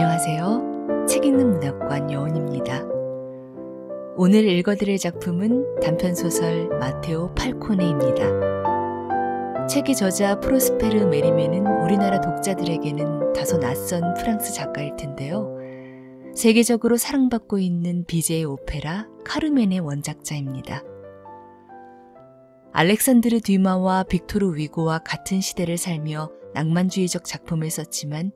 안녕하세요. 책 읽는 문학관 여운입니다. 오늘 읽어드릴 작품은 단편소설 마테오 팔코네입니다. 책의 저자 프로스페르 메리메는 우리나라 독자들에게는 다소 낯선 프랑스 작가일 텐데요. 세계적으로 사랑받고 있는 비제의 오페라 카르멘의 원작자입니다. 알렉산드르 뒤마와 빅토르 위고와 같은 시대를 살며 낭만주의적 작품을 썼지만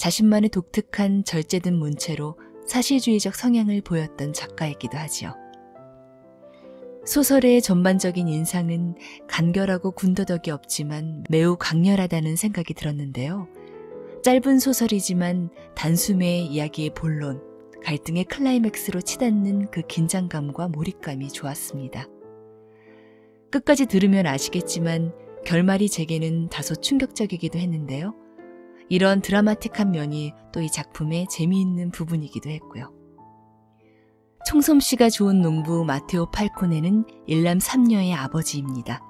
자신만의 독특한 절제된 문체로 사실주의적 성향을 보였던 작가이기도 하지요. 소설의 전반적인 인상은 간결하고 군더더기 없지만 매우 강렬하다는 생각이 들었는데요. 짧은 소설이지만 단숨에 이야기의 본론, 갈등의 클라이맥스로 치닫는 그 긴장감과 몰입감이 좋았습니다. 끝까지 들으면 아시겠지만 결말이 제게는 다소 충격적이기도 했는데요. 이런 드라마틱한 면이 또 이 작품의 재미있는 부분이기도 했고요. 총솜씨가 좋은 농부 마테오 팔코네는 일남 3녀의 아버지입니다.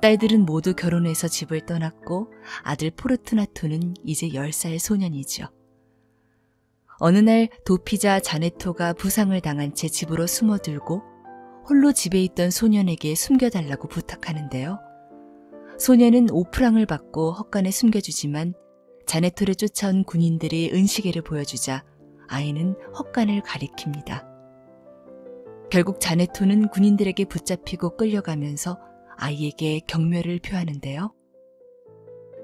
딸들은 모두 결혼해서 집을 떠났고 아들 포르투나토는 이제 10살 소년이죠. 어느 날 도피자 자네토가 부상을 당한 채 집으로 숨어들고 홀로 집에 있던 소년에게 숨겨달라고 부탁하는데요. 소녀는 오프랑을 받고 헛간에 숨겨주지만 자네토를 쫓아온 군인들이 은시계를 보여주자 아이는 헛간을 가리킵니다. 결국 자네토는 군인들에게 붙잡히고 끌려가면서 아이에게 경멸을 표하는데요.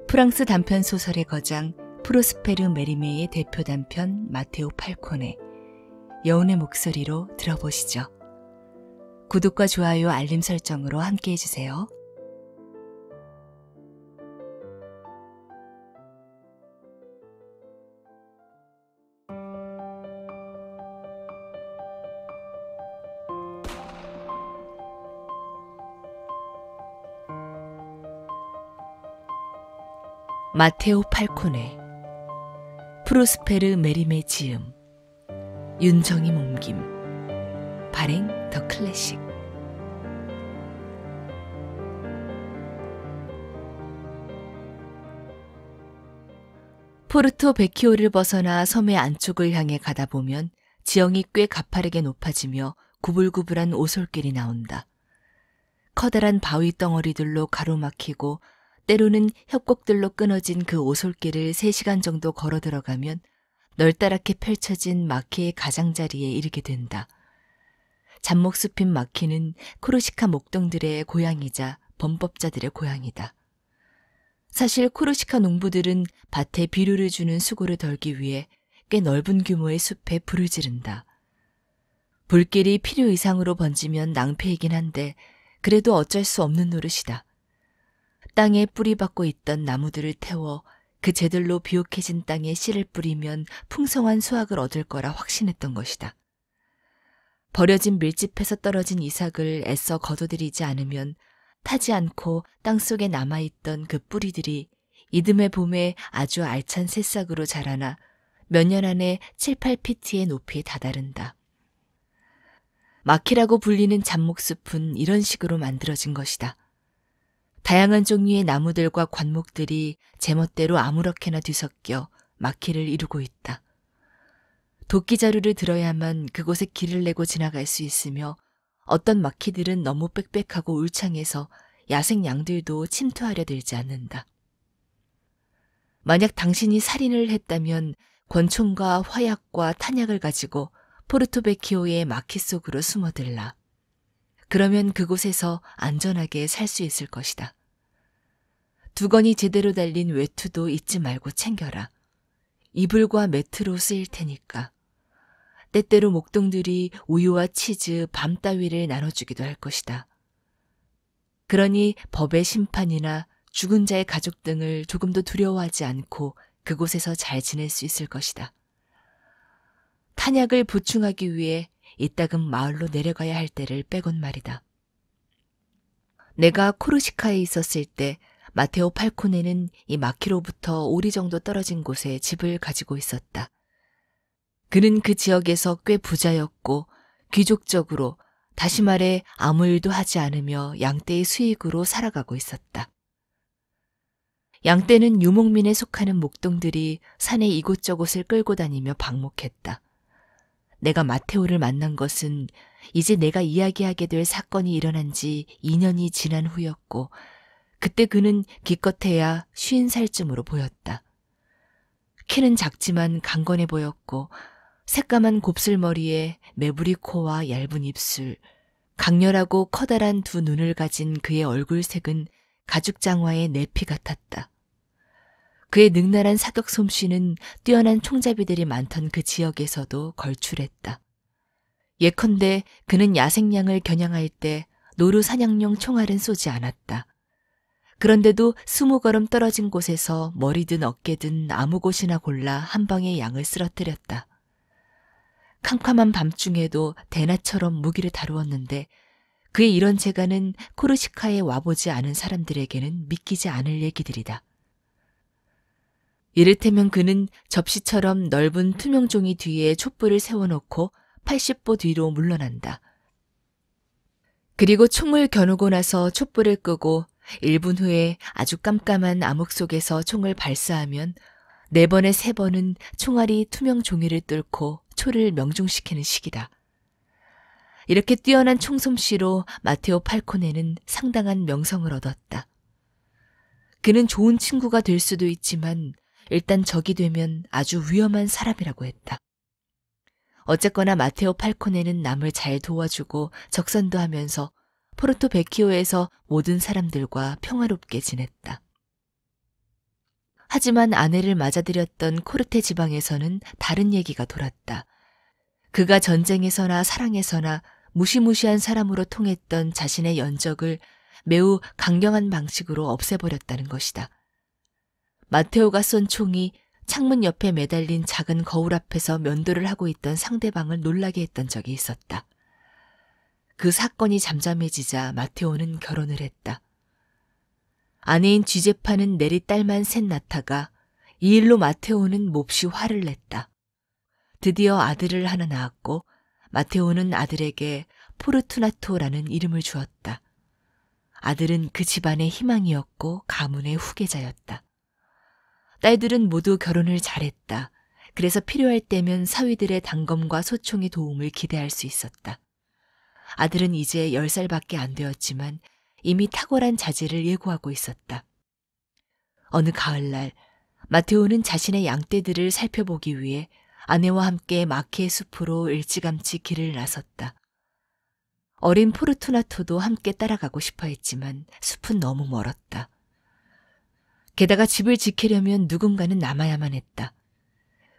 프랑스 단편 소설의 거장 프로스페르 메리메의 대표 단편 마테오 팔콘의 여운의 목소리로 들어보시죠. 구독과 좋아요 알림 설정으로 함께 해주세요. 마테오 팔콘의 프로스페르 메림의 지음, 윤정이 몸김, 발행 더 클래식. 포르토 베키오를 벗어나 섬의 안쪽을 향해 가다 보면 지형이 꽤 가파르게 높아지며 구불구불한 오솔길이 나온다. 커다란 바위 덩어리들로 가로막히고 때로는 협곡들로 끊어진 그 오솔길을 3시간 정도 걸어 들어가면 널따랗게 펼쳐진 마키의 가장자리에 이르게 된다. 잔목숲인 마키는 쿠르시카 목동들의 고향이자 범법자들의 고향이다. 사실 쿠르시카 농부들은 밭에 비료를 주는 수고를 덜기 위해 꽤 넓은 규모의 숲에 불을 지른다. 불길이 필요 이상으로 번지면 낭패이긴 한데 그래도 어쩔 수 없는 노릇이다. 땅에 뿌리박고 있던 나무들을 태워 그 제들로 비옥해진 땅에 씨를 뿌리면 풍성한 수확을 얻을 거라 확신했던 것이다. 버려진 밀집해서 떨어진 이삭을 애써 거둬들이지 않으면 타지 않고 땅 속에 남아있던 그 뿌리들이 이듬해 봄에 아주 알찬 새싹으로 자라나 몇 년 안에 7, 8피트의 높이에 다다른다. 마키라고 불리는 잡목숲은 이런 식으로 만들어진 것이다. 다양한 종류의 나무들과 관목들이 제멋대로 아무렇게나 뒤섞여 마키를 이루고 있다. 도끼 자루를 들어야만 그곳에 길을 내고 지나갈 수 있으며 어떤 마키들은 너무 빽빽하고 울창해서 야생 양들도 침투하려 들지 않는다. 만약 당신이 살인을 했다면 권총과 화약과 탄약을 가지고 포르투베키오의 마키 속으로 숨어들라. 그러면 그곳에서 안전하게 살 수 있을 것이다. 두건이 제대로 달린 외투도 잊지 말고 챙겨라. 이불과 매트로 쓰일 테니까. 때때로 목동들이 우유와 치즈, 밤 따위를 나눠주기도 할 것이다. 그러니 법의 심판이나 죽은 자의 가족 등을 조금도 두려워하지 않고 그곳에서 잘 지낼 수 있을 것이다. 탄약을 보충하기 위해 이따금 마을로 내려가야 할 때를 빼곤 말이다. 내가 코르시카에 있었을 때 마테오 팔코네는 이 마키로부터 오리 정도 떨어진 곳에 집을 가지고 있었다. 그는 그 지역에서 꽤 부자였고 귀족적으로 다시 말해 아무 일도 하지 않으며 양떼의 수익으로 살아가고 있었다. 양떼는 유목민에 속하는 목동들이 산의 이곳저곳을 끌고 다니며 방목했다. 내가 마테오를 만난 것은 이제 내가 이야기하게 될 사건이 일어난 지 2년이 지난 후였고 그때 그는 기껏해야 쉰 살쯤으로 보였다. 키는 작지만 강건해 보였고 새까만 곱슬머리에 매부리 코와 얇은 입술, 강렬하고 커다란 두 눈을 가진 그의 얼굴색은 가죽 장화의 내피 같았다. 그의 능란한 사격 솜씨는 뛰어난 총잡이들이 많던 그 지역에서도 걸출했다. 예컨대 그는 야생양을 겨냥할 때 노루 사냥용 총알은 쏘지 않았다. 그런데도 스무 걸음 떨어진 곳에서 머리든 어깨든 아무 곳이나 골라 한 방에 양을 쓰러뜨렸다. 캄캄한 밤중에도 대낮처럼 무기를 다루었는데 그의 이런 재간은 코르시카에 와보지 않은 사람들에게는 믿기지 않을 얘기들이다. 이를테면 그는 접시처럼 넓은 투명 종이 뒤에 촛불을 세워놓고 80보 뒤로 물러난다. 그리고 총을 겨누고 나서 촛불을 끄고 1분 후에 아주 깜깜한 암흑 속에서 총을 발사하면 네 번에 세 번은 총알이 투명 종이를 뚫고 초를 명중시키는 시기다. 이렇게 뛰어난 총솜씨로 마테오 팔코네는 상당한 명성을 얻었다. 그는 좋은 친구가 될 수도 있지만 일단 적이 되면 아주 위험한 사람이라고 했다. 어쨌거나 마테오 팔코네는 남을 잘 도와주고 적선도 하면서 포르토베키오에서 모든 사람들과 평화롭게 지냈다. 하지만 아내를 맞아들였던 코르테 지방에서는 다른 얘기가 돌았다. 그가 전쟁에서나 사랑에서나 무시무시한 사람으로 통했던 자신의 연적을 매우 강경한 방식으로 없애버렸다는 것이다. 마테오가 쏜 총이 창문 옆에 매달린 작은 거울 앞에서 면도를 하고 있던 상대방을 놀라게 했던 적이 있었다. 그 사건이 잠잠해지자 마테오는 결혼을 했다. 아내인 쥐제파는 내리 딸만 셋 낳다가 이 일로 마테오는 몹시 화를 냈다. 드디어 아들을 하나 낳았고 마테오는 아들에게 포르투나토라는 이름을 주었다. 아들은 그 집안의 희망이었고 가문의 후계자였다. 딸들은 모두 결혼을 잘했다. 그래서 필요할 때면 사위들의 당검과 소총의 도움을 기대할 수 있었다. 아들은 이제 열살밖에안 되었지만 이미 탁월한 자질을 예고하고 있었다. 어느 가을날 마테오는 자신의 양떼들을 살펴보기 위해 아내와 함께 마케 숲으로 일찌감치 길을 나섰다. 어린 포르투나토도 함께 따라가고 싶어 했지만 숲은 너무 멀었다. 게다가 집을 지키려면 누군가는 남아야만 했다.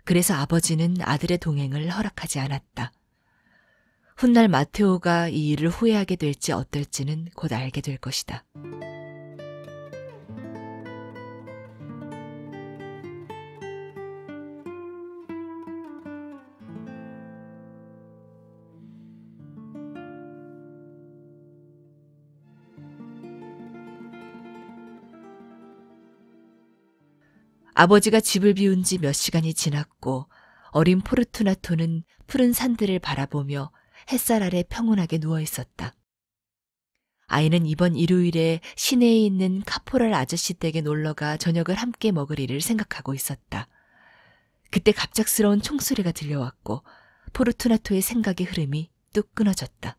그래서 아버지는 아들의 동행을 허락하지 않았다. 훗날 마테오가 이 일을 후회하게 될지 어떨지는 곧 알게 될 것이다. 아버지가 집을 비운 지 몇 시간이 지났고 어린 포르투나토는 푸른 산들을 바라보며 햇살 아래 평온하게 누워 있었다. 아이는 이번 일요일에 시내에 있는 카포랄 아저씨 댁에 놀러가 저녁을 함께 먹을 일을 생각하고 있었다. 그때 갑작스러운 총소리가 들려왔고 포르투나토의 생각의 흐름이 뚝 끊어졌다.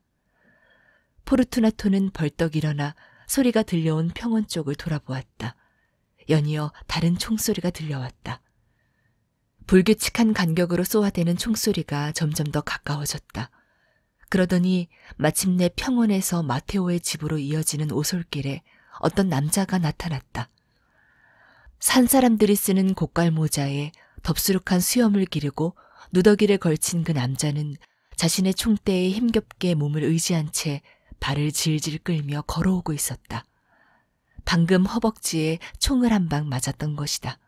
포르투나토는 벌떡 일어나 소리가 들려온 평원 쪽을 돌아보았다. 연이어 다른 총소리가 들려왔다. 불규칙한 간격으로 쏘아대는 총소리가 점점 더 가까워졌다. 그러더니 마침내 평원에서 마테오의 집으로 이어지는 오솔길에 어떤 남자가 나타났다. 산 사람들이 쓰는 고깔 모자에 덥수룩한 수염을 기르고 누더기를 걸친 그 남자는 자신의 총대에 힘겹게 몸을 의지한 채 발을 질질 끌며 걸어오고 있었다. 방금 허벅지에 총을 한 방 맞았던 것이다.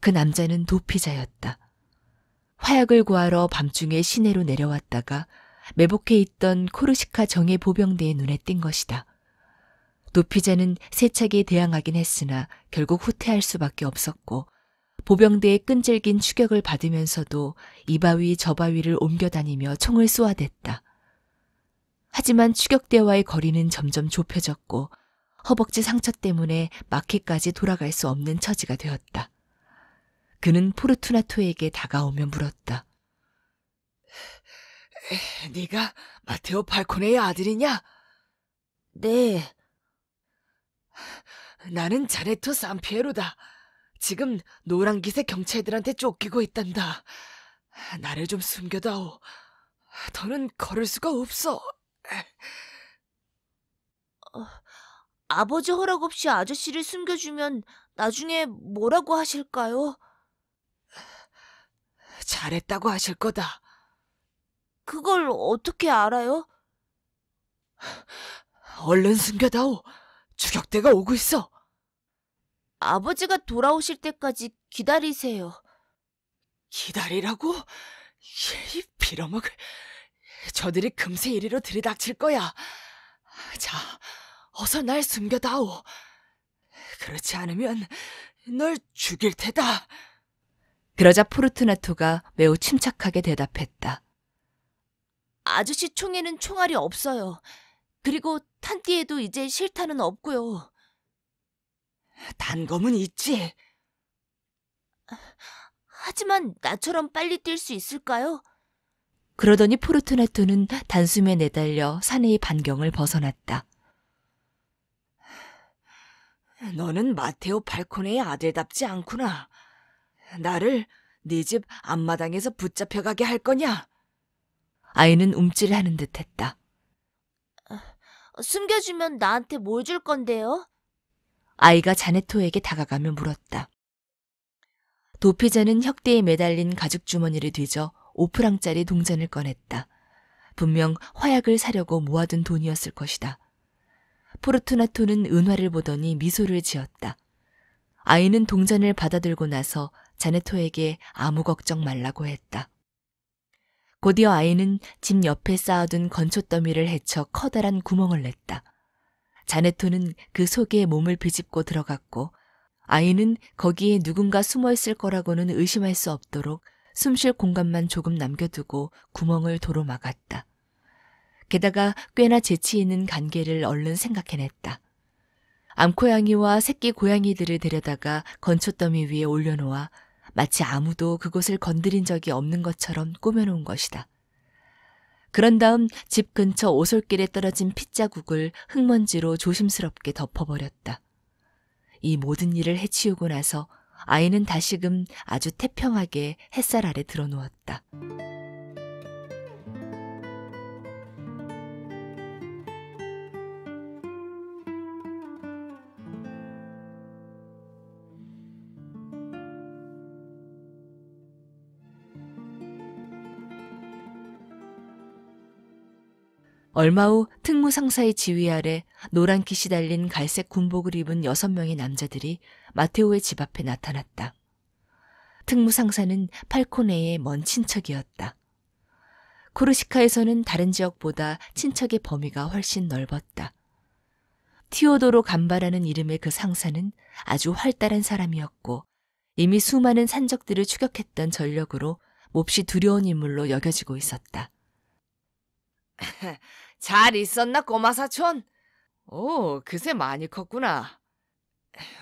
그 남자는 도피자였다. 화약을 구하러 밤중에 시내로 내려왔다가 매복해 있던 코르시카 정예 보병대의 눈에 띈 것이다. 높이자는 세차게 대항하긴 했으나 결국 후퇴할 수밖에 없었고 보병대의 끈질긴 추격을 받으면서도 이바위 저바위를 옮겨다니며 총을 쏘아댔다. 하지만 추격대와의 거리는 점점 좁혀졌고 허벅지 상처 때문에 마켓까지 돌아갈 수 없는 처지가 되었다. 그는 포르투나토에게 다가오며 물었다. 네가 마테오 팔코네의 아들이냐? 네. 나는 자네토 산피에로다. 지금 노란기색 경찰들한테 쫓기고 있단다. 나를 좀 숨겨다오. 더는 걸을 수가 없어. 어, 아버지 허락 없이 아저씨를 숨겨주면 나중에 뭐라고 하실까요? 잘했다고 하실 거다. 그걸 어떻게 알아요? 얼른 숨겨다오. 추격대가 오고 있어. 아버지가 돌아오실 때까지 기다리세요. 기다리라고? 이 빌어먹을. 저들이 금세 이리로 들이닥칠 거야. 자, 어서 날 숨겨다오. 그렇지 않으면 널 죽일 테다. 그러자 포르투나토가 매우 침착하게 대답했다. 아저씨 총에는 총알이 없어요. 그리고 탄띠에도 이제 실탄은 없고요. 단검은 있지. 하지만 나처럼 빨리 뛸 수 있을까요? 그러더니 포르투나토는 단숨에 내달려 사내의 반경을 벗어났다. 너는 마테오 팔코네의 아들답지 않구나. 나를 네 집 앞마당에서 붙잡혀가게 할 거냐? 아이는 움찔하는 듯했다. 숨겨주면 나한테 뭘 줄 건데요? 아이가 자네토에게 다가가며 물었다. 도피자는 혁대에 매달린 가죽 주머니를 뒤져 5프랑짜리 동전을 꺼냈다. 분명 화약을 사려고 모아둔 돈이었을 것이다. 포르투나토는 은화를 보더니 미소를 지었다. 아이는 동전을 받아들고 나서 자네토에게 아무 걱정 말라고 했다. 곧이어 아이는 집 옆에 쌓아둔 건초더미를 헤쳐 커다란 구멍을 냈다. 자네토는 그 속에 몸을 비집고 들어갔고 아이는 거기에 누군가 숨어 있을 거라고는 의심할 수 없도록 숨쉴 공간만 조금 남겨두고 구멍을 도로 막았다. 게다가 꽤나 재치 있는 관계를 얼른 생각해냈다. 암코양이와 새끼 고양이들을 데려다가 건초더미 위에 올려놓아 마치 아무도 그곳을 건드린 적이 없는 것처럼 꾸며놓은 것이다. 그런 다음 집 근처 오솔길에 떨어진 핏자국을 흙먼지로 조심스럽게 덮어버렸다. 이 모든 일을 해치우고 나서 아이는 다시금 아주 태평하게 햇살 아래 들어누웠다 얼마 후 특무 상사의 지휘 아래 노란 깃이 달린 갈색 군복을 입은 여섯 명의 남자들이 마테오의 집 앞에 나타났다. 특무 상사는 팔코네의 먼 친척이었다. 코르시카에서는 다른 지역보다 친척의 범위가 훨씬 넓었다. 티오도로 간바라는 이름의 그 상사는 아주 활달한 사람이었고 이미 수많은 산적들을 추격했던 전력으로 몹시 두려운 인물로 여겨지고 있었다. 잘 있었나 꼬마 사촌? 오, 그새 많이 컸구나.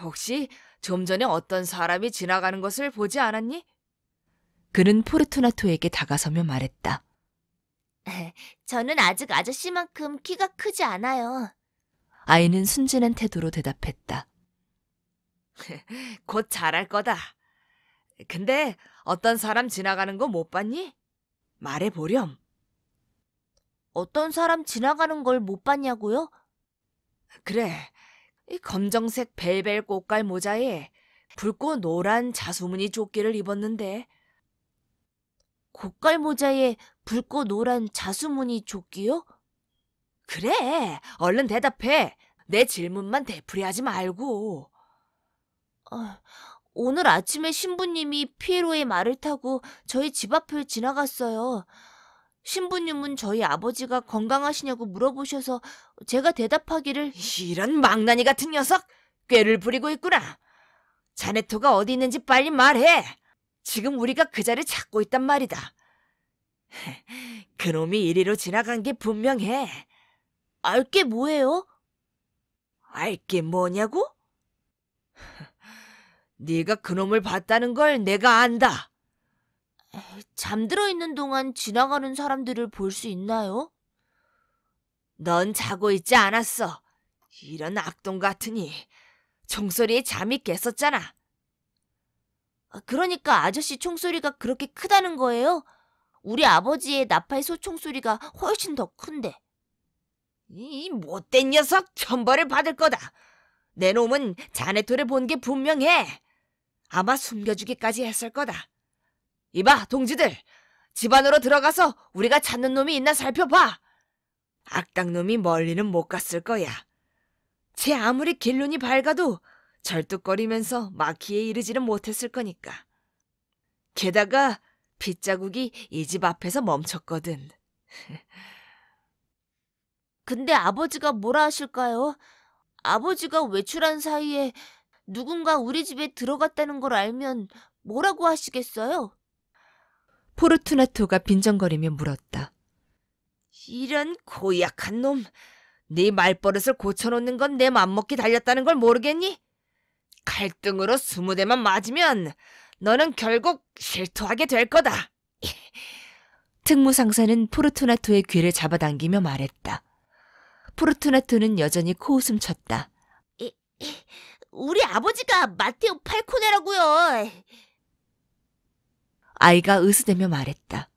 혹시 좀 전에 어떤 사람이 지나가는 것을 보지 않았니? 그는 포르투나토에게 다가서며 말했다. 저는 아직 아저씨만큼 키가 크지 않아요. 아이는 순진한 태도로 대답했다. 곧 잘할 거다. 근데 어떤 사람 지나가는 거 못 봤니? 말해보렴. 어떤 사람 지나가는 걸 못 봤냐고요? 그래. 이 검정색 벨벨 꽃갈 모자에 붉고 노란 자수무늬 조끼를 입었는데 꽃깔 모자에 붉고 노란 자수무늬 조끼요? 그래. 얼른 대답해. 내 질문만 되풀이하지 말고. 아, 오늘 아침에 신부님이 피에로의 말을 타고 저희 집 앞을 지나갔어요. 신부님은 저희 아버지가 건강하시냐고 물어보셔서 제가 대답하기를 이런 망나니 같은 녀석 꾀를 부리고 있구나. 자네토가 어디 있는지 빨리 말해. 지금 우리가 그 자를 리 찾고 있단 말이다. 그놈이 이리로 지나간 게 분명해. 알게 뭐예요? 알게 뭐냐고? 네가 그놈을 봤다는 걸 내가 안다. 잠들어 있는 동안 지나가는 사람들을 볼 수 있나요? 넌 자고 있지 않았어. 이런 악동 같으니 총소리에 잠이 깼었잖아. 아, 그러니까 아저씨 총소리가 그렇게 크다는 거예요? 우리 아버지의 나팔 소총 소리가 훨씬 더 큰데. 이 못된 녀석 천벌을 받을 거다. 내 놈은 자네토를 본 게 분명해. 아마 숨겨주기까지 했을 거다. 이봐, 동지들! 집 안으로 들어가서 우리가 찾는 놈이 있나 살펴봐! 악당놈이 멀리는 못 갔을 거야. 쟤 아무리 길눈이 밝아도 절뚝거리면서 마키에 이르지는 못했을 거니까. 게다가 빗자국이 이 집 앞에서 멈췄거든. 근데 아버지가 뭐라 하실까요? 아버지가 외출한 사이에 누군가 우리 집에 들어갔다는 걸 알면 뭐라고 하시겠어요? 포르투나토가 빈정거리며 물었다. 이런 고약한 놈. 네 말버릇을 고쳐놓는 건 내 맘먹기 달렸다는 걸 모르겠니? 갈등으로 스무 대만 맞으면 너는 결국 실토하게 될 거다. 특무 상사는 포르투나토의 귀를 잡아당기며 말했다. 포르투나토는 여전히 코웃음 쳤다. 우리 아버지가 마테오 팔코네라고요. 아이가 으스대며 말했다.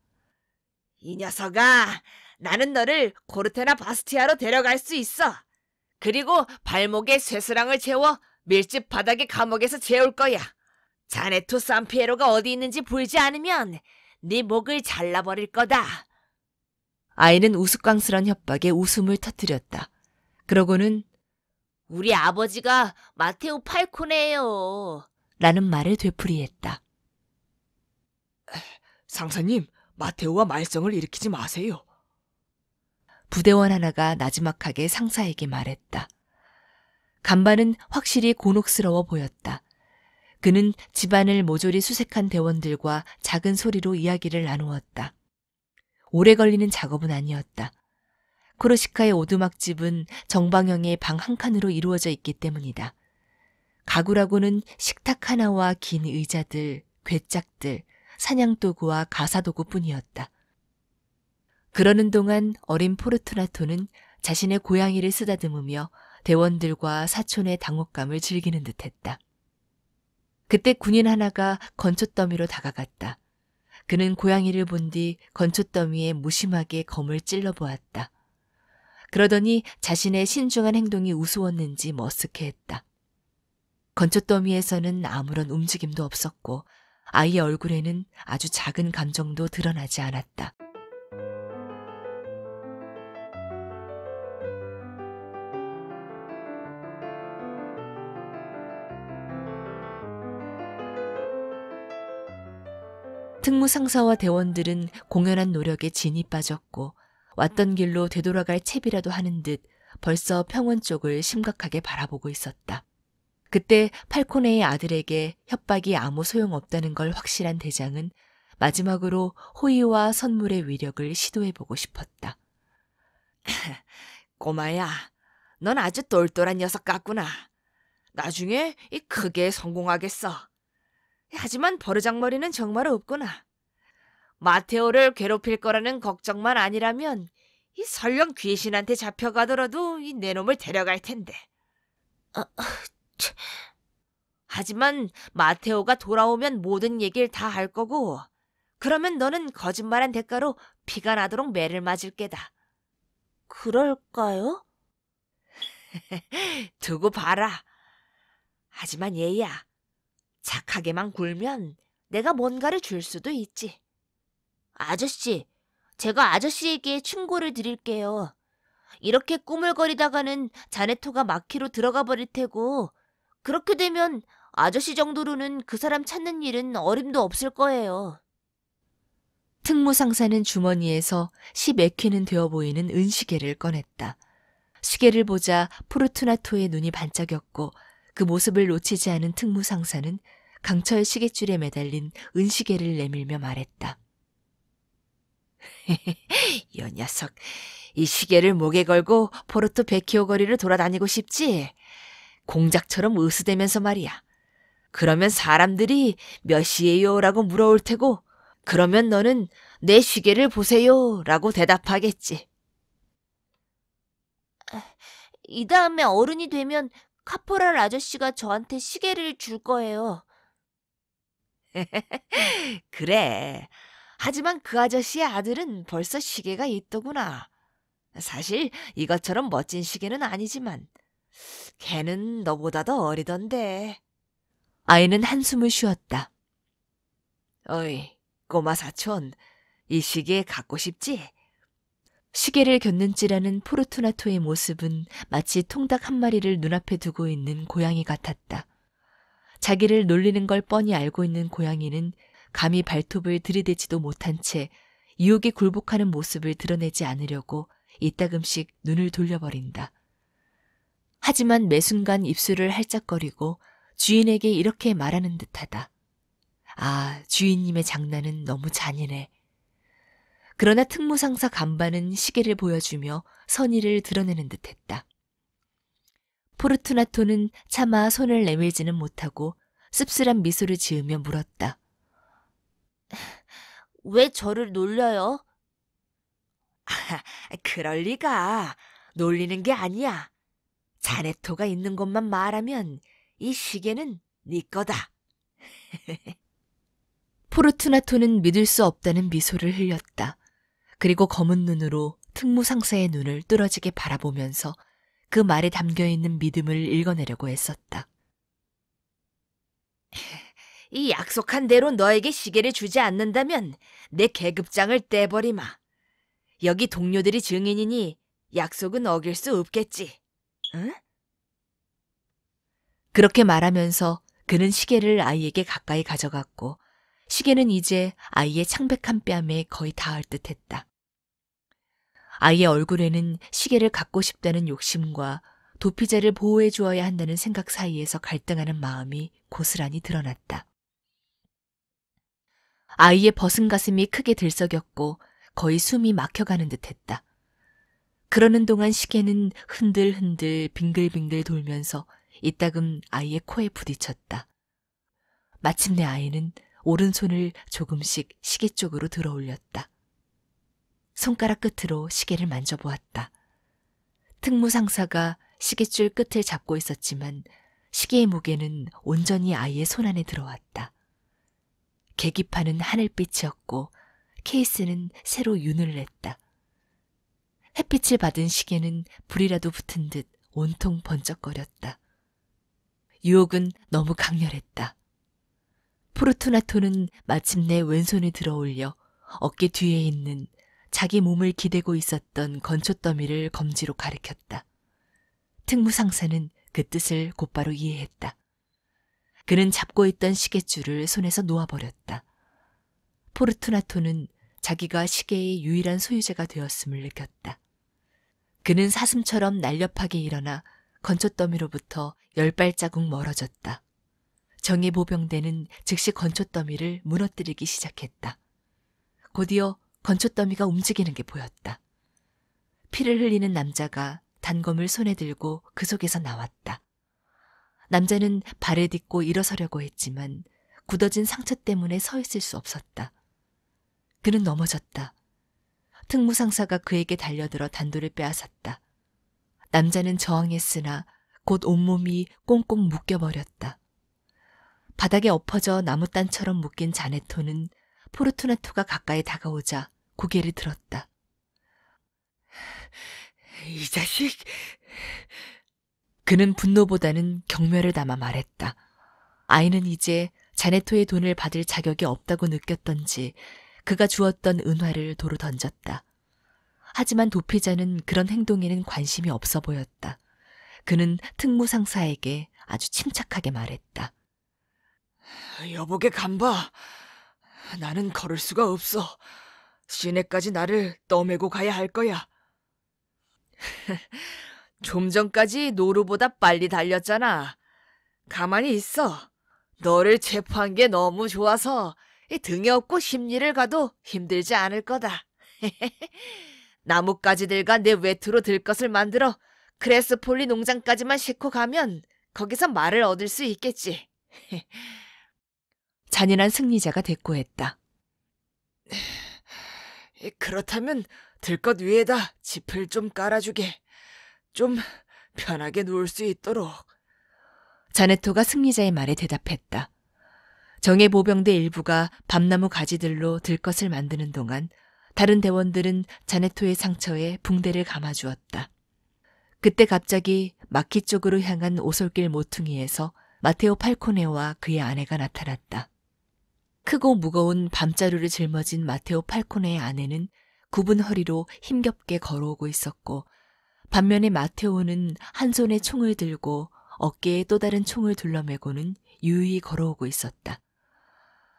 이 녀석아, 나는 너를 코르테나 바스티아로 데려갈 수 있어. 그리고 발목에 쇠스랑을 채워 밀집 바닥의 감옥에서 재울 거야. 자네토 산피에로가 어디 있는지 보이지 않으면 네 목을 잘라버릴 거다. 아이는 우스꽝스런 협박에 웃음을 터뜨렸다. 그러고는 우리 아버지가 마테오 팔콘에요 라는 말을 되풀이했다. 상사님, 마테오와 말썽을 일으키지 마세요. 부대원 하나가 나지막하게 상사에게 말했다. 간반은 확실히 곤혹스러워 보였다. 그는 집안을 모조리 수색한 대원들과 작은 소리로 이야기를 나누었다. 오래 걸리는 작업은 아니었다. 크로시카의 오두막집은 정방형의 방 한 칸으로 이루어져 있기 때문이다. 가구라고는 식탁 하나와 긴 의자들, 괴짝들, 사냥도구와 가사도구뿐이었다. 그러는 동안 어린 포르투나토는 자신의 고양이를 쓰다듬으며 대원들과 사촌의 당혹감을 즐기는 듯했다. 그때 군인 하나가 건초더미로 다가갔다. 그는 고양이를 본 뒤 건초더미에 무심하게 검을 찔러보았다. 그러더니 자신의 신중한 행동이 우스웠는지 머쓱해했다. 건초더미에서는 아무런 움직임도 없었고 아이의 얼굴에는 아주 작은 감정도 드러나지 않았다. 특무 상사와 대원들은 공연한 노력에 진이 빠졌고 왔던 길로 되돌아갈 채비라도 하는 듯 벌써 평원 쪽을 심각하게 바라보고 있었다. 그때 팔코네의 아들에게 협박이 아무 소용없다는 걸 확실한 대장은 마지막으로 호의와 선물의 위력을 시도해보고 싶었다. 꼬마야, 넌 아주 똘똘한 녀석 같구나. 나중에 이 크게 성공하겠어. 하지만 버르장머리는 정말 없구나. 마테오를 괴롭힐 거라는 걱정만 아니라면 이 설령 귀신한테 잡혀가더라도 이내 놈을 데려갈 텐데. 아, 차. 하지만 마테오가 돌아오면 모든 얘기를 다 할 거고 그러면 너는 거짓말한 대가로 피가 나도록 매를 맞을 게다. 그럴까요? 두고 봐라. 하지만 얘야, 착하게만 굴면 내가 뭔가를 줄 수도 있지. 아저씨, 제가 아저씨에게 충고를 드릴게요. 이렇게 꾸물거리다가는 자네토가 마키로 들어가 버릴 테고 그렇게 되면 아저씨 정도로는 그 사람 찾는 일은 어림도 없을 거예요. 특무 상사는 주머니에서 시몇 퀴는 되어 보이는 은시계를 꺼냈다. 시계를 보자 포르투나토의 눈이 반짝였고 그 모습을 놓치지 않은 특무 상사는 강철 시계줄에 매달린 은시계를 내밀며 말했다. 이 녀석, 이 시계를 목에 걸고 포르투 베키오 거리를 돌아다니고 싶지? 공작처럼 으스대면서 말이야. 그러면 사람들이 몇 시에요? 라고 물어올 테고, 그러면 너는 내 시계를 보세요. 라고 대답하겠지. 이 다음에 어른이 되면 카포랄 아저씨가 저한테 시계를 줄 거예요. 그래. 하지만 그 아저씨의 아들은 벌써 시계가 있더구나. 사실 이것처럼 멋진 시계는 아니지만 걔는 너보다 더 어리던데. 아이는 한숨을 쉬었다. 어이, 꼬마 사촌, 이 시계 갖고 싶지? 시계를 곁눈질하는 포르투나토의 모습은 마치 통닭 한 마리를 눈앞에 두고 있는 고양이 같았다. 자기를 놀리는 걸 뻔히 알고 있는 고양이는 감히 발톱을 들이대지도 못한 채 유혹에 굴복하는 모습을 드러내지 않으려고 이따금씩 눈을 돌려버린다. 하지만 매순간 입술을 할짝거리고 주인에게 이렇게 말하는 듯하다. 아, 주인님의 장난은 너무 잔인해. 그러나 특무상사 간반은 시계를 보여주며 선의를 드러내는 듯했다. 포르투나토는 차마 손을 내밀지는 못하고 씁쓸한 미소를 지으며 물었다. 왜 저를 놀려요? 아, 그럴 리가. 놀리는 게 아니야. 자네토가 있는 것만 말하면 이 시계는 네 거다. 포르투나토는 믿을 수 없다는 미소를 흘렸다. 그리고 검은 눈으로 특무상사의 눈을 뚫어지게 바라보면서 그 말에 담겨 있는 믿음을 읽어내려고 했었다. 이 약속한 대로 너에게 시계를 주지 않는다면 내 계급장을 떼버리마. 여기 동료들이 증인이니 약속은 어길 수 없겠지. 그렇게 말하면서 그는 시계를 아이에게 가까이 가져갔고 시계는 이제 아이의 창백한 뺨에 거의 닿을 듯했다. 아이의 얼굴에는 시계를 갖고 싶다는 욕심과 도피자를 보호해 주어야 한다는 생각 사이에서 갈등하는 마음이 고스란히 드러났다. 아이의 벗은 가슴이 크게 들썩였고 거의 숨이 막혀가는 듯했다. 그러는 동안 시계는 흔들흔들 빙글빙글 돌면서 이따금 아이의 코에 부딪혔다. 마침내 아이는 오른손을 조금씩 시계 쪽으로 들어 올렸다. 손가락 끝으로 시계를 만져보았다. 특무상사가 시계줄 끝을 잡고 있었지만 시계의 무게는 온전히 아이의 손 안에 들어왔다. 계기판은 하늘빛이었고 케이스는 새로 윤을 냈다. 햇빛을 받은 시계는 불이라도 붙은 듯 온통 번쩍거렸다. 유혹은 너무 강렬했다. 포르투나토는 마침내 왼손을 들어 올려 어깨 뒤에 있는 자기 몸을 기대고 있었던 건초더미를 검지로 가리켰다. 특무상사는 그 뜻을 곧바로 이해했다. 그는 잡고 있던 시계줄을 손에서 놓아버렸다. 포르투나토는 자기가 시계의 유일한 소유자가 되었음을 느꼈다. 그는 사슴처럼 날렵하게 일어나 건초더미로부터 열 발자국 멀어졌다. 정의 보병대는 즉시 건초더미를 무너뜨리기 시작했다. 곧이어 건초더미가 움직이는 게 보였다. 피를 흘리는 남자가 단검을 손에 들고 그 속에서 나왔다. 남자는 발을 딛고 일어서려고 했지만 굳어진 상처 때문에 서 있을 수 없었다. 그는 넘어졌다. 특무상사가 그에게 달려들어 단도를 빼앗았다. 남자는 저항했으나 곧 온몸이 꽁꽁 묶여버렸다. 바닥에 엎어져 나무단처럼 묶인 자네토는 포르투나토가 가까이 다가오자 고개를 들었다. 이 자식! 그는 분노보다는 경멸을 담아 말했다. 아이는 이제 자네토의 돈을 받을 자격이 없다고 느꼈던지 그가 주었던 은화를 도로 던졌다. 하지만 도피자는 그런 행동에는 관심이 없어 보였다. 그는 특무상사에게 아주 침착하게 말했다. 여보게 간봐 나는 걸을 수가 없어. 시내까지 나를 떠매고 가야 할 거야. 좀 전까지 노루보다 빨리 달렸잖아. 가만히 있어. 너를 체포한 게 너무 좋아서 등이 업고 심리를 가도 힘들지 않을 거다. 나뭇가지들과 내 외투로 들 것을 만들어 크레스폴리 농장까지만 싣고 가면 거기서 말을 얻을 수 있겠지. 잔인한 승리자가 대꾸했다. 그렇다면 들것 위에다 짚을 좀 깔아주게. 좀 편하게 누울 수 있도록. 자네토가 승리자의 말에 대답했다. 정예 보병대 일부가 밤나무 가지들로 들것을 만드는 동안 다른 대원들은 자네토의 상처에 붕대를 감아주었다. 그때 갑자기 마키 쪽으로 향한 오솔길 모퉁이에서 마테오 팔코네와 그의 아내가 나타났다. 크고 무거운 밤자루를 짊어진 마테오 팔코네의 아내는 굽은 허리로 힘겹게 걸어오고 있었고 반면에 마테오는 한 손에 총을 들고 어깨에 또 다른 총을 둘러매고는 유유히 걸어오고 있었다.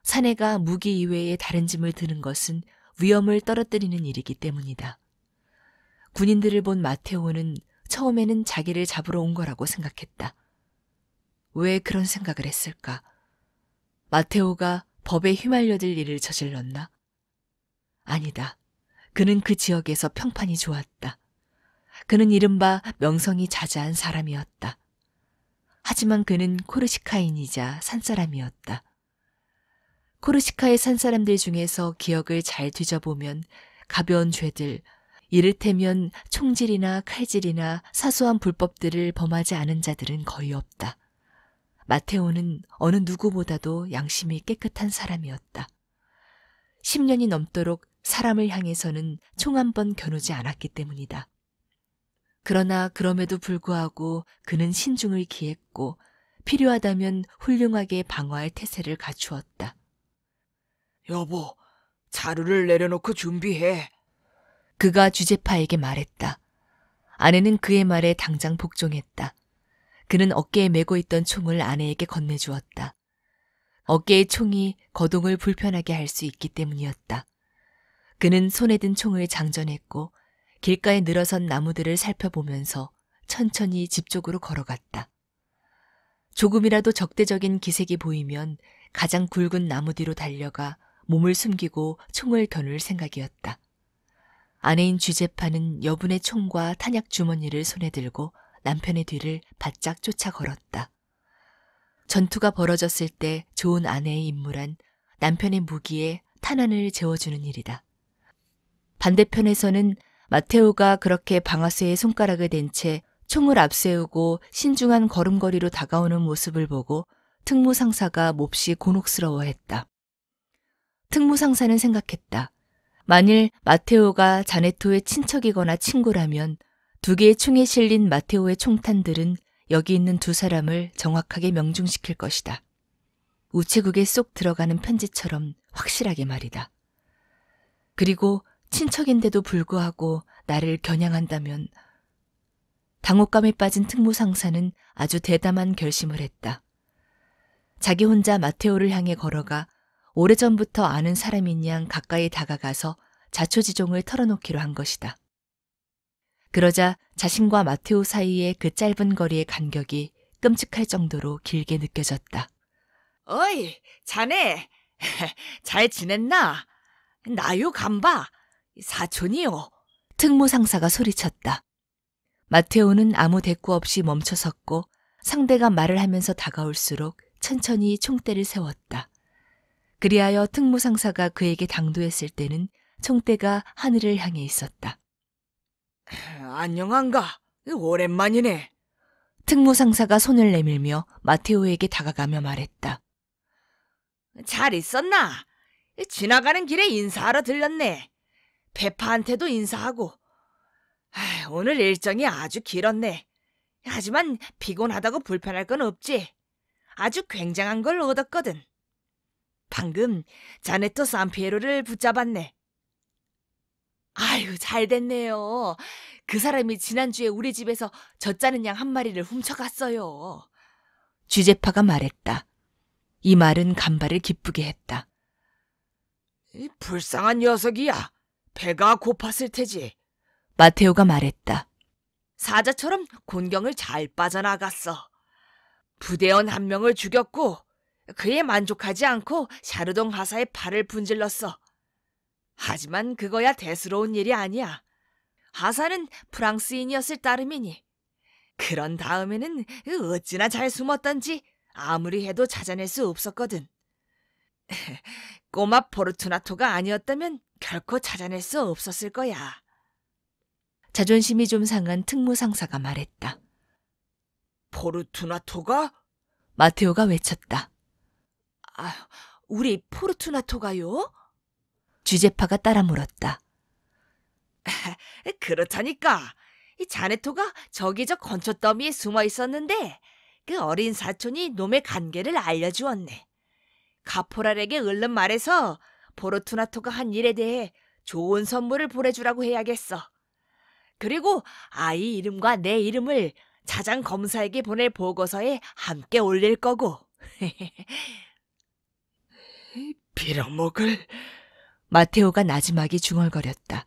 사내가 무기 이외의 다른 짐을 드는 것은 위험을 떨어뜨리는 일이기 때문이다. 군인들을 본 마테오는 처음에는 자기를 잡으러 온 거라고 생각했다. 왜 그런 생각을 했을까? 마테오가 법에 휘말려들 일을 저질렀나? 아니다. 그는 그 지역에서 평판이 좋았다. 그는 이른바 명성이 자자한 사람이었다. 하지만 그는 코르시카인이자 산사람이었다. 코르시카에 산 사람들 중에서 기억을 잘 뒤져보면 가벼운 죄들, 이를테면 총질이나 칼질이나 사소한 불법들을 범하지 않은 자들은 거의 없다. 마테오는 어느 누구보다도 양심이 깨끗한 사람이었다. 10년이 넘도록 사람을 향해서는 총 한 번 겨누지 않았기 때문이다. 그러나 그럼에도 불구하고 그는 신중을 기했고 필요하다면 훌륭하게 방어할 태세를 갖추었다. 여보, 자루를 내려놓고 준비해. 그가 주제파에게 말했다. 아내는 그의 말에 당장 복종했다. 그는 어깨에 메고 있던 총을 아내에게 건네주었다. 어깨의 총이 거동을 불편하게 할 수 있기 때문이었다. 그는 손에 든 총을 장전했고 길가에 늘어선 나무들을 살펴보면서 천천히 집 쪽으로 걸어갔다. 조금이라도 적대적인 기색이 보이면 가장 굵은 나무 뒤로 달려가 몸을 숨기고 총을 겨눌 생각이었다. 아내인 쥐제파는 여분의 총과 탄약 주머니를 손에 들고 남편의 뒤를 바짝 쫓아 걸었다. 전투가 벌어졌을 때 좋은 아내의 임무란 남편의 무기에 탄환을 재워주는 일이다. 반대편에서는 마테오가 그렇게 방아쇠에 손가락을 댄 채 총을 앞세우고 신중한 걸음걸이로 다가오는 모습을 보고 특무 상사가 몹시 곤혹스러워했다. 특무상사는 생각했다. 만일 마테오가 자네토의 친척이거나 친구라면 두 개의 총에 실린 마테오의 총탄들은 여기 있는 두 사람을 정확하게 명중시킬 것이다. 우체국에 쏙 들어가는 편지처럼 확실하게 말이다. 그리고 친척인데도 불구하고 나를 겨냥한다면 당혹감에 빠진 특무상사는 아주 대담한 결심을 했다. 자기 혼자 마테오를 향해 걸어가 오래전부터 아는 사람인 양 가까이 다가가서 자초지종을 털어놓기로 한 것이다. 그러자 자신과 마테오 사이의 그 짧은 거리의 간격이 끔찍할 정도로 길게 느껴졌다. 어이, 자네! 잘 지냈나? 나요 간바! 사촌이요! 특무 상사가 소리쳤다. 마테오는 아무 대꾸 없이 멈춰섰고 상대가 말을 하면서 다가올수록 천천히 총대를 세웠다. 그리하여 특무상사가 그에게 당도했을 때는 총대가 하늘을 향해 있었다. 안녕한가? 오랜만이네. 특무상사가 손을 내밀며 마테오에게 다가가며 말했다. 잘 있었나? 지나가는 길에 인사하러 들렸네. 페파한테도 인사하고. 오늘 일정이 아주 길었네. 하지만 피곤하다고 불편할 건 없지. 아주 굉장한 걸 얻었거든. 방금 자네토 산피에로를 붙잡았네. 아유, 잘 됐네요. 그 사람이 지난주에 우리 집에서 젖자는 양 한 마리를 훔쳐갔어요. 쥐제파가 말했다. 이 말은 간발을 기쁘게 했다. 이 불쌍한 녀석이야. 배가 고팠을 테지. 마테오가 말했다. 사자처럼 곤경을 잘 빠져나갔어. 부대원 한 명을 죽였고 그에 만족하지 않고 샤르동 하사의 팔을 분질렀어. 하지만 그거야 대수로운 일이 아니야. 하사는 프랑스인이었을 따름이니. 그런 다음에는 어찌나 잘 숨었던지 아무리 해도 찾아낼 수 없었거든. 꼬마 포르투나토가 아니었다면 결코 찾아낼 수 없었을 거야. 자존심이 좀 상한 특무 상사가 말했다. 포르투나토가? 마테오가 외쳤다. 아, 우리 포르투나토가요? 주제파가 따라 물었다. 그렇다니까. 이 자네토가 저기저 건초 더미에 숨어 있었는데 그 어린 사촌이 놈의 관계를 알려주었네. 카포랄에게 얼른 말해서 포르투나토가 한 일에 대해 좋은 선물을 보내주라고 해야겠어. 그리고 아이 이름과 내 이름을 자장 검사에게 보낼 보고서에 함께 올릴 거고. 빌어먹을 마테오가 나지막이 중얼거렸다.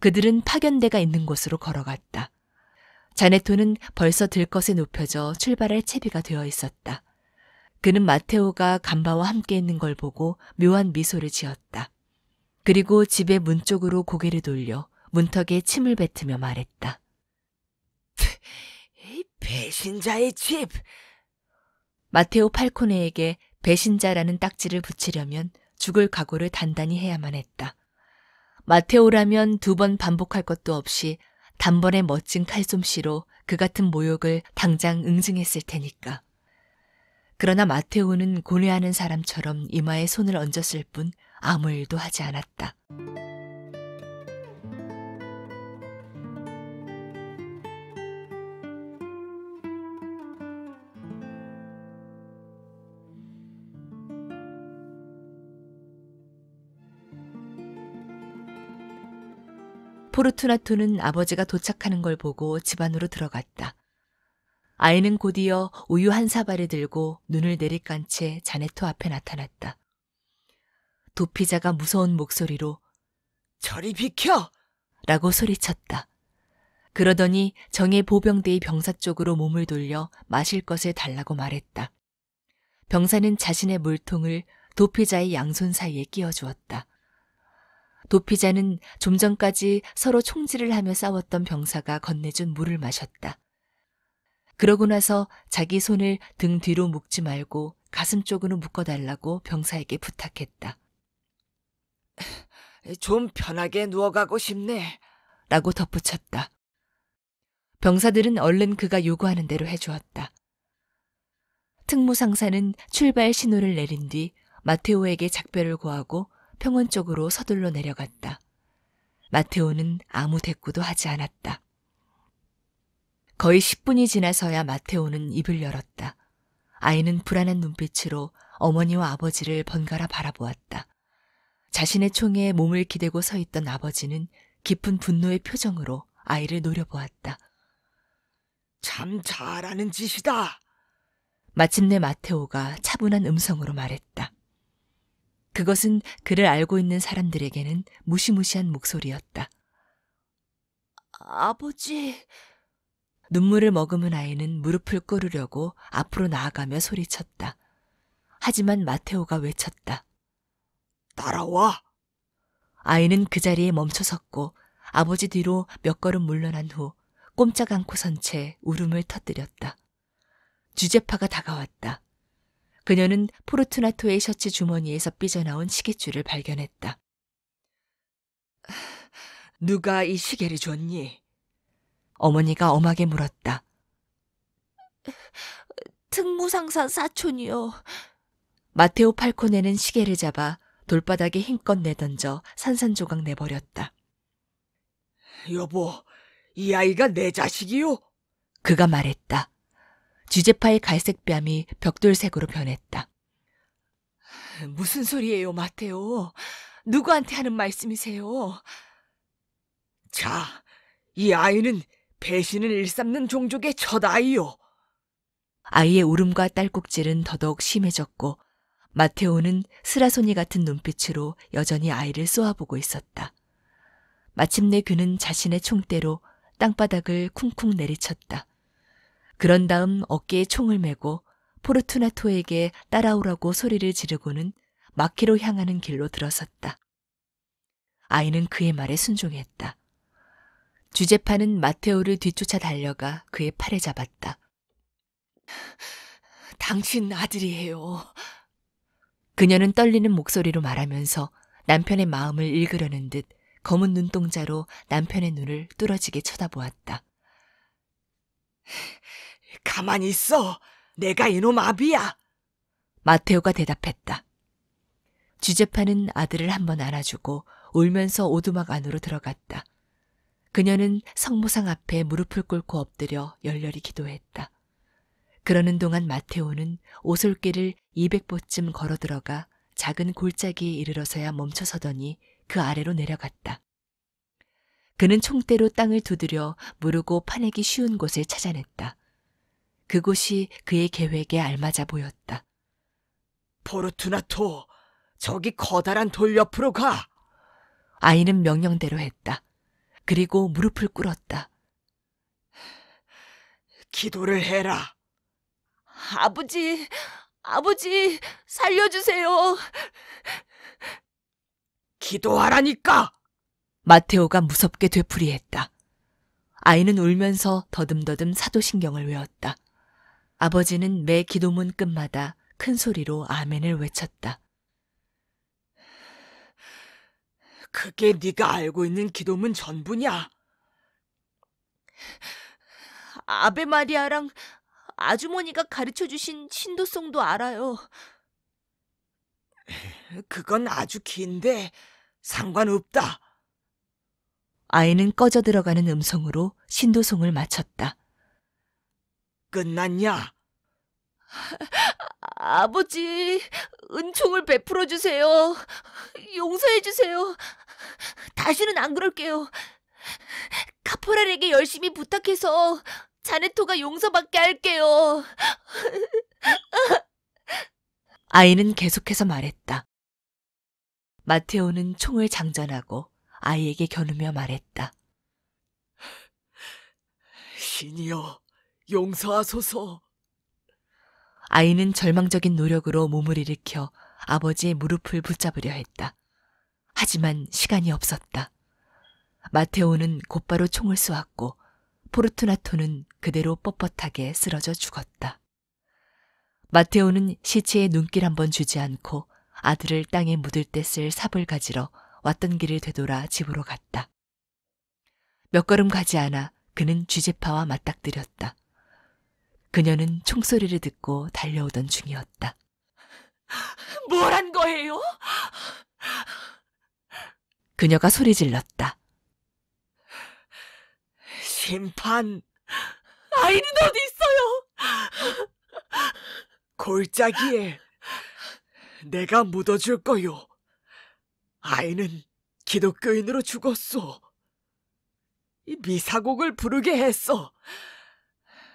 그들은 파견대가 있는 곳으로 걸어갔다. 자네토는 벌써 들것에 높여져 출발할 채비가 되어 있었다. 그는 마테오가 간바와 함께 있는 걸 보고 묘한 미소를 지었다. 그리고 집의 문 쪽으로 고개를 돌려 문턱에 침을 뱉으며 말했다. 배신자의 집! 마테오 팔코네에게 배신자라는 딱지를 붙이려면 죽을 각오를 단단히 해야만 했다. 마테오라면 두 번 반복할 것도 없이 단번에 멋진 칼솜씨로 그 같은 모욕을 당장 응징했을 테니까. 그러나 마테오는 고뇌하는 사람처럼 이마에 손을 얹었을 뿐 아무 일도 하지 않았다. 포르투나토는 아버지가 도착하는 걸 보고 집 안으로 들어갔다. 아이는 곧이어 우유 한 사발을 들고 눈을 내리깐 채 자네토 앞에 나타났다. 도피자가 무서운 목소리로 저리 비켜! 라고 소리쳤다. 그러더니 정의 보병대의 병사 쪽으로 몸을 돌려 마실 것을 달라고 말했다. 병사는 자신의 물통을 도피자의 양손 사이에 끼워주었다. 도피자는 좀 전까지 서로 총질을 하며 싸웠던 병사가 건네준 물을 마셨다. 그러고 나서 자기 손을 등 뒤로 묶지 말고 가슴 쪽으로 묶어달라고 병사에게 부탁했다. 좀 편하게 누워가고 싶네. 라고 덧붙였다. 병사들은 얼른 그가 요구하는 대로 해주었다. 특무 상사는 출발 신호를 내린 뒤 마테오에게 작별을 구하고 평원 쪽으로 서둘러 내려갔다. 마테오는 아무 대꾸도 하지 않았다. 거의 10분이 지나서야 마테오는 입을 열었다. 아이는 불안한 눈빛으로 어머니와 아버지를 번갈아 바라보았다. 자신의 총에 몸을 기대고 서 있던 아버지는 깊은 분노의 표정으로 아이를 노려보았다. 참 잘하는 짓이다. 마침내 마테오가 차분한 음성으로 말했다. 그것은 그를 알고 있는 사람들에게는 무시무시한 목소리였다. 아버지. 눈물을 머금은 아이는 무릎을 꿇으려고 앞으로 나아가며 소리쳤다. 하지만 마테오가 외쳤다. 따라와! 아이는 그 자리에 멈춰 섰고 아버지 뒤로 몇 걸음 물러난 후 꼼짝 않고 선 채 울음을 터뜨렸다. 주제파가 다가왔다. 그녀는 포르투나토의 셔츠 주머니에서 삐져나온 시계줄을 발견했다. 누가 이 시계를 줬니? 어머니가 엄하게 물었다. 특무상사 사촌이요. 마테오 팔코네는 시계를 잡아 돌바닥에 힘껏 내던져 산산조각 내버렸다. 여보, 이 아이가 내 자식이요? 그가 말했다. 지제파의 갈색 뺨이 벽돌색으로 변했다. 무슨 소리예요, 마테오? 누구한테 하는 말씀이세요? 자, 이 아이는 배신을 일삼는 종족의 첫 아이요. 아이의 울음과 딸꾹질은 더더욱 심해졌고 마테오는 스라소니 같은 눈빛으로 여전히 아이를 쏘아보고 있었다. 마침내 그는 자신의 총대로 땅바닥을 쿵쿵 내리쳤다. 그런 다음 어깨에 총을 메고 포르투나토에게 따라오라고 소리를 지르고는 마키로 향하는 길로 들어섰다. 아이는 그의 말에 순종했다. 주제파는 마테오를 뒤쫓아 달려가 그의 팔에 잡았다. 당신 아들이에요. 그녀는 떨리는 목소리로 말하면서 남편의 마음을 읽으려는 듯 검은 눈동자로 남편의 눈을 뚫어지게 쳐다보았다. 가만히 있어. 내가 이놈 아비야. 마테오가 대답했다. 주제파는 아들을 한번 안아주고 울면서 오두막 안으로 들어갔다. 그녀는 성모상 앞에 무릎을 꿇고 엎드려 열렬히 기도했다. 그러는 동안 마테오는 오솔길을 200보쯤 걸어 들어가 작은 골짜기에 이르러서야 멈춰서더니 그 아래로 내려갔다. 그는 총대로 땅을 두드려 무르고 파내기 쉬운 곳을 찾아냈다. 그곳이 그의 계획에 알맞아 보였다. 포르투나토, 저기 커다란 돌 옆으로 가! 아이는 명령대로 했다. 그리고 무릎을 꿇었다. 기도를 해라. 아버지, 아버지, 살려주세요. 기도하라니까! 마테오가 무섭게 되풀이했다. 아이는 울면서 더듬더듬 사도신경을 외웠다. 아버지는 매 기도문 끝마다 큰 소리로 아멘을 외쳤다. 그게 네가 알고 있는 기도문 전부냐? 아베 마리아랑 아주머니가 가르쳐 주신 신도송도 알아요. 그건 아주 긴데 상관없다. 아이는 꺼져 들어가는 음성으로 신도송을 마쳤다. 끝났냐? 아, 버지 은총을 베풀어 주세요. 용서해 주세요. 다시는 안 그럴게요. 카포랄에게 열심히 부탁해서 자네토가 용서받게 할게요. 아이는 계속해서 말했다. 마테오는 총을 장전하고 아이에게 겨누며 말했다. 신이여, 용서하소서. 아이는 절망적인 노력으로 몸을 일으켜 아버지의 무릎을 붙잡으려 했다. 하지만 시간이 없었다. 마테오는 곧바로 총을 쏘았고 포르투나토는 그대로 뻣뻣하게 쓰러져 죽었다. 마테오는 시체에 눈길 한번 주지 않고 아들을 땅에 묻을 때 쓸 삽을 가지러 왔던 길을 되돌아 집으로 갔다. 몇 걸음 가지 않아 그는 쥐제파와 맞닥뜨렸다. 그녀는 총소리를 듣고 달려오던 중이었다. 뭘 한 거예요? 그녀가 소리 질렀다. 심판, 아이는 어디 있어요? 골짜기에 내가 묻어줄 거요. 아이는 기독교인으로 죽었소. 미사곡을 부르게 했어.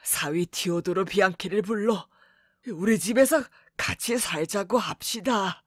사위 티오도로 비앙키를 불러 우리 집에서 같이 살자고 합시다.